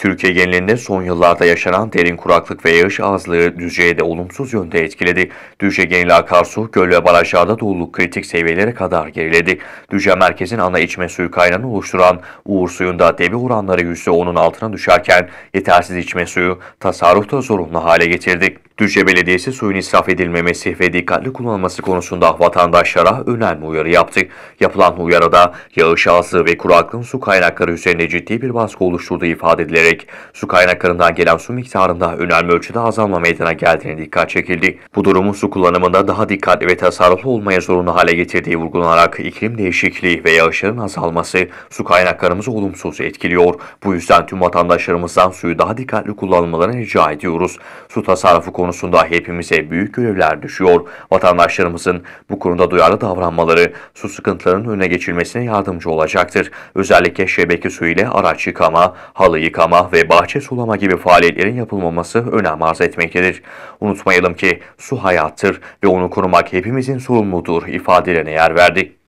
Türkiye genelinde son yıllarda yaşanan derin kuraklık ve yağış azlığı Düzce'yi de olumsuz yönde etkiledi. Düzce genel akarsu, göl ve barajlarda doluluk kritik seviyelere kadar geriledi. Düzce merkezin ana içme suyu kaynağını oluşturan Uğur suyunda debi oranları %10'un altına düşerken yetersiz içme suyu tasarrufta zorunlu hale getirdi. Düzce Belediyesi suyun israf edilmemesi ve dikkatli kullanılması konusunda vatandaşlara önemli uyarı yaptı. Yapılan uyarıda yağış azlığı ve kuraklığın su kaynakları üzerinde ciddi bir baskı oluşturduğu ifade edilerek su kaynaklarından gelen su miktarında önemli ölçüde azalma meydana geldiğine dikkat çekildi. Bu durumun su kullanımında daha dikkatli ve tasarruflu olmaya zorunlu hale getirdiği vurgulanarak iklim değişikliği ve yağışların azalması su kaynaklarımızı olumsuz etkiliyor. Bu yüzden tüm vatandaşlarımızdan suyu daha dikkatli kullanmalarını rica ediyoruz. Su tasarrufu konusunda konusunda hepimize büyük görevler düşüyor. Vatandaşlarımızın bu konuda duyarlı davranmaları su sıkıntılarının önüne geçilmesine yardımcı olacaktır. Özellikle şebeke su ile araç yıkama, halı yıkama ve bahçe sulama gibi faaliyetlerin yapılmaması önem arz etmektedir. Unutmayalım ki su hayattır ve onu korumak hepimizin sorumludur ifadelerine yer verdik.